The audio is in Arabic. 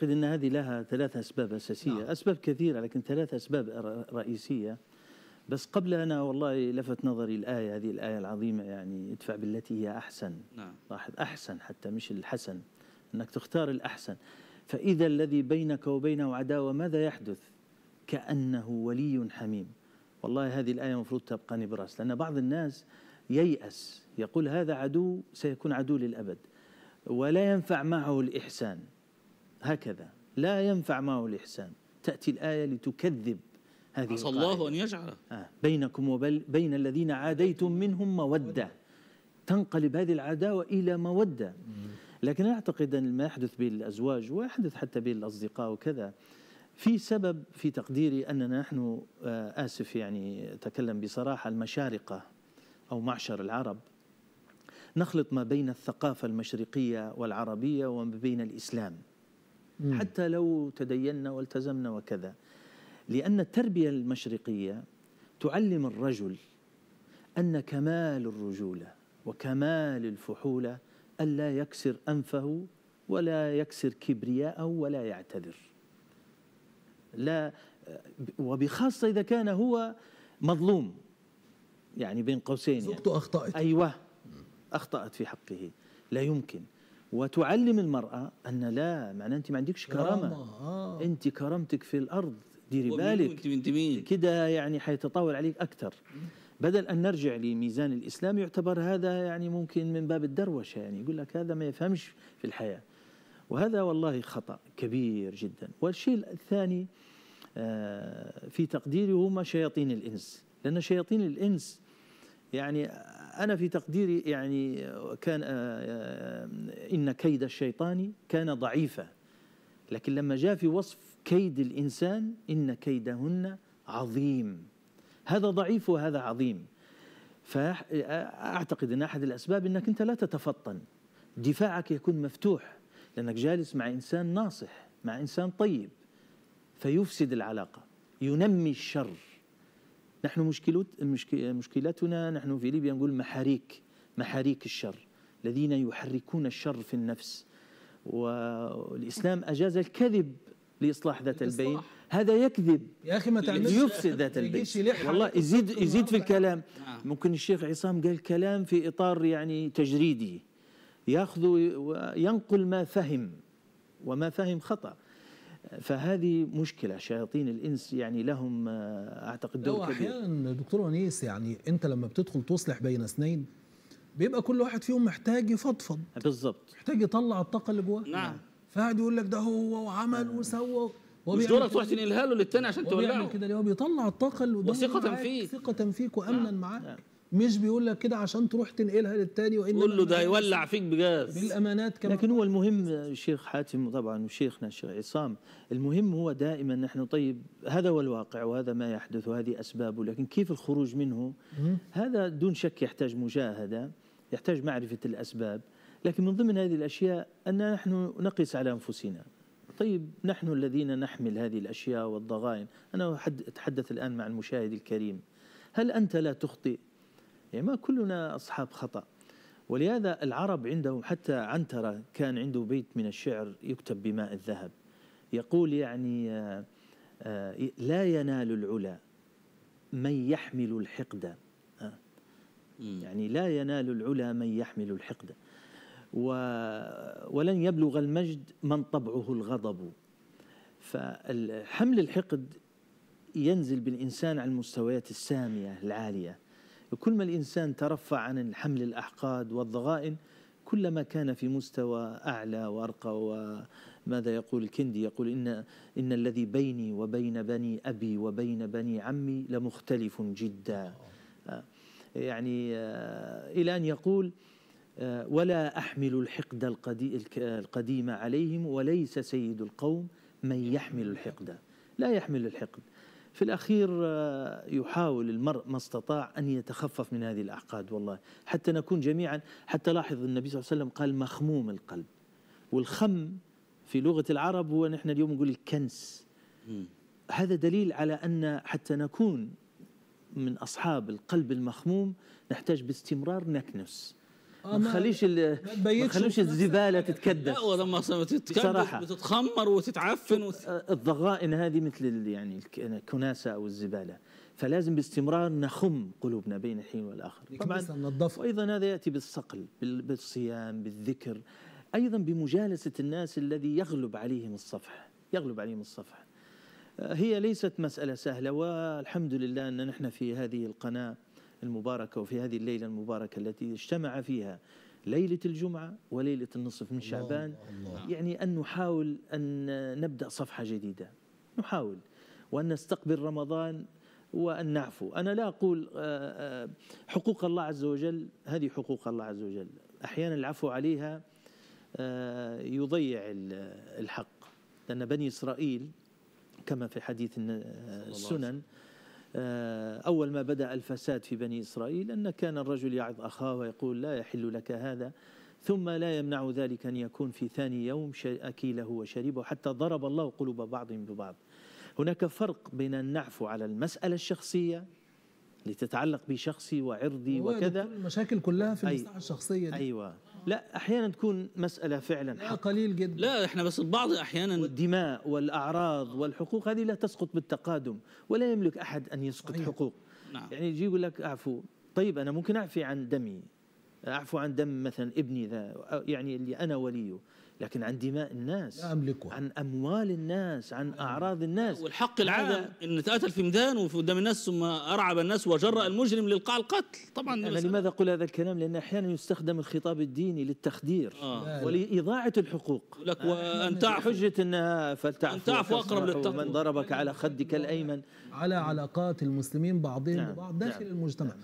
أعتقد أن هذه لها ثلاث أسباب أساسية نعم. أسباب كثيرة لكن ثلاث أسباب رئيسية بس قبل أنا والله لفت نظري الآية هذه الآية العظيمة يعني ادفع بالتي هي أحسن نعم. لاحظ أحسن حتى مش الحسن أنك تختار الأحسن فإذا الذي بينك وبينه عداوة ماذا يحدث كأنه ولي حميم والله هذه الآية المفروض تبقى براس لأن بعض الناس ييأس يقول هذا عدو سيكون عدو للأبد ولا ينفع معه الإحسان هكذا لا ينفع معه الإحسان تأتي الآية لتكذب هذه عسى الله أن يجعل آه بينكم وبين الذين عاديتم منهم مودة تنقلب هذه العداوة إلى مودة لكن أعتقد أن ما يحدث بالأزواج ويحدث حتى بالأصدقاء وكذا في سبب في تقديري أننا نحن آه، آسف يعني أتكلم بصراحة المشارقة أو معشر العرب نخلط ما بين الثقافة المشرقية والعربية وما بين الإسلام حتى لو تدينا والتزمنا وكذا لأن التربية المشرقية تعلم الرجل أن كمال الرجولة وكمال الفحولة ألا يكسر أنفه ولا يكسر كبرياءه ولا يعتذر لا وبخاصة إذا كان هو مظلوم يعني بين قوسين زوجته يعني. أخطأت أيوه أخطأت في حقه لا يمكن وتعلم المرأة أن لا معناه أنت ما عندكش كرامة أنت كرامتك في الأرض ديري بالك كده يعني حيتطاول عليك أكثر بدل أن نرجع لميزان الإسلام يعتبر هذا يعني ممكن من باب الدروشة يعني يقول لك هذا ما يفهمش في الحياة وهذا والله خطأ كبير جدا والشيء الثاني آه، في تقديري هما شياطين الإنس لأن شياطين الإنس يعني أنا في تقديري يعني كان آه، آه، إن كيد الشيطان كان ضعيفا لكن لما جاء في وصف كيد الإنسان إن كيدهن عظيم هذا ضعيف وهذا عظيم فأعتقد آه، أن أحد الأسباب أنك أنت لا تتفطن دفاعك يكون مفتوح لأنك جالس مع إنسان ناصح مع إنسان طيب فيفسد العلاقة ينمي الشر نحن مشكلتنا نحن في ليبيا نقول محاريك محاريك الشر الذين يحركون الشر في النفس والإسلام أجاز الكذب لإصلاح ذات البين هذا يكذب يا أخي ما تعملش يفسد ذات البين والله يزيد يزيد في الكلام نعم. ممكن الشيخ عصام قال كلام في إطار يعني تجريدي ياخذ وينقل ما فهم وما فهم خطأ فهذه مشكله شياطين الانس يعني لهم اعتقد دور كبير احيانا دكتور انيس يعني انت لما بتدخل تصلح بين اثنين بيبقى كل واحد فيهم محتاج يفضفض بالظبط محتاج يطلع الطاقه اللي جواه نعم فقاعد يقول لك ده هو وعمل آه. وسوى مش دورك تروح تنقلها له للتاني عشان تولعه كده اللي هو بيطلع الطاقه اللي وثقة فيك ثقة فيك وامنا نعم. معاك نعم. مش بيقول لك كده عشان تروح تنقلها للتاني وان قول له ده هيولع فيك بجاز بالامانات كمان لكن هو المهم الشيخ حاتم طبعا وشيخنا الشيخ عصام المهم هو دائما نحن طيب هذا هو الواقع وهذا ما يحدث وهذه اسبابه لكن كيف الخروج منه هذا دون شك يحتاج مجاهده يحتاج معرفه الاسباب لكن من ضمن هذه الاشياء ان نحن نقيس على انفسنا طيب نحن الذين نحمل هذه الاشياء والضغائن انا اتحدث الان مع المشاهد الكريم هل انت لا تخطئ يعني ما كلنا أصحاب خطأ ولهذا العرب عندهم حتى عنترة كان عنده بيت من الشعر يكتب بماء الذهب يقول يعني آه، آه، لا ينال العلا من يحمل الحقد آه، يعني لا ينال العلا من يحمل الحقد ولن يبلغ المجد من طبعه الغضب فحمل الحقد ينزل بالإنسان على المستويات السامية العالية كل ما الإنسان ترفع عن حمل الأحقاد والضغائن كلما كان في مستوى أعلى وأرقى وماذا يقول الكندي يقول إن, إن الذي بيني وبين بني أبي وبين بني عمي لمختلف جدا آه، يعني آه، إلى أن يقول آه، ولا أحمل الحقد القديم عليهم وليس سيد القوم من يحمل الحقد لا يحمل الحقد في الأخير آه، يحاول المرء ما استطاع أن يتخفف من هذه الأعقاد والله حتى نكون جميعا حتى لاحظ النبي صلى الله عليه وسلم قال مخموم القلب والخم في لغة العرب هو نحن اليوم نقول الكنس هذا دليل على أن حتى نكون من أصحاب القلب المخموم نحتاج باستمرار نكنس آه، ما تخليش ما تخليش الزباله تتكدس لا ولما تتكدس بتتخمر وتتعفن وت... آه، الضغائن هذه مثل يعني الكناسه او الزباله فلازم باستمرار نخم قلوبنا بين الحين والاخر طبعا ايضا هذا ياتي بالصقل بالصيام بالذكر ايضا بمجالسه الناس الذي يغلب عليهم الصفح يغلب عليهم الصفح آه، هي ليست مساله سهله والحمد لله ان نحن في هذه القناه المباركة وفي هذه الليلة المباركة التي اجتمع فيها ليلة الجمعة وليلة النصف من شعبان الله يعني أن نحاول أن نبدأ صفحة جديدة نحاول وأن نستقبل رمضان وأن نعفو أنا لا أقول آه، آه، حقوق الله عز وجل هذه حقوق الله عز وجل أحيانا العفو عليها آه، يضيع الحق لأن بني إسرائيل كما في حديث السنن آه، أول ما بدأ الفساد في بني إسرائيل أن كان الرجل يعظ أخاه ويقول لا يحل لك هذا ثم لا يمنع ذلك أن يكون في ثاني يوم أكيله وشريبه حتى ضرب الله قلوب بعضهم ببعض هناك فرق بين النعف على المسألة الشخصية اللي تتعلق بشخصي وعرضي وكذا المشاكل كلها في المصلحة الشخصية دي. أيوة لا احيانا تكون مساله فعلا حق. قليل جدا لا احنا بس بعض احيانا الدماء والاعراض والحقوق هذه لا تسقط بالتقادم ولا يملك احد ان يسقط صحيح. حقوق نعم. يعني يجي يقول لك اعفو طيب انا ممكن اعفي عن دمي أعفو عن دم مثلا ابني ذا يعني اللي أنا وليه لكن عن دماء الناس لا أملكها. عن أموال الناس عن أعراض الناس والحق العام أن تقتل في ميدان وفي قدام الناس ثم أرعب الناس وجرأ المجرم للقاء القتل طبعا أنا لماذا أقول هذا الكلام لأن أحيانا يستخدم الخطاب الديني للتخدير آه. ولإضاعة الحقوق لك وأن تعفو حجة أنها فلتعفو أن تعفو أقرب للتقوى من ضربك على خدك الأيمن على علاقات المسلمين بعضهم نعم. ببعض داخل نعم. المجتمع نعم.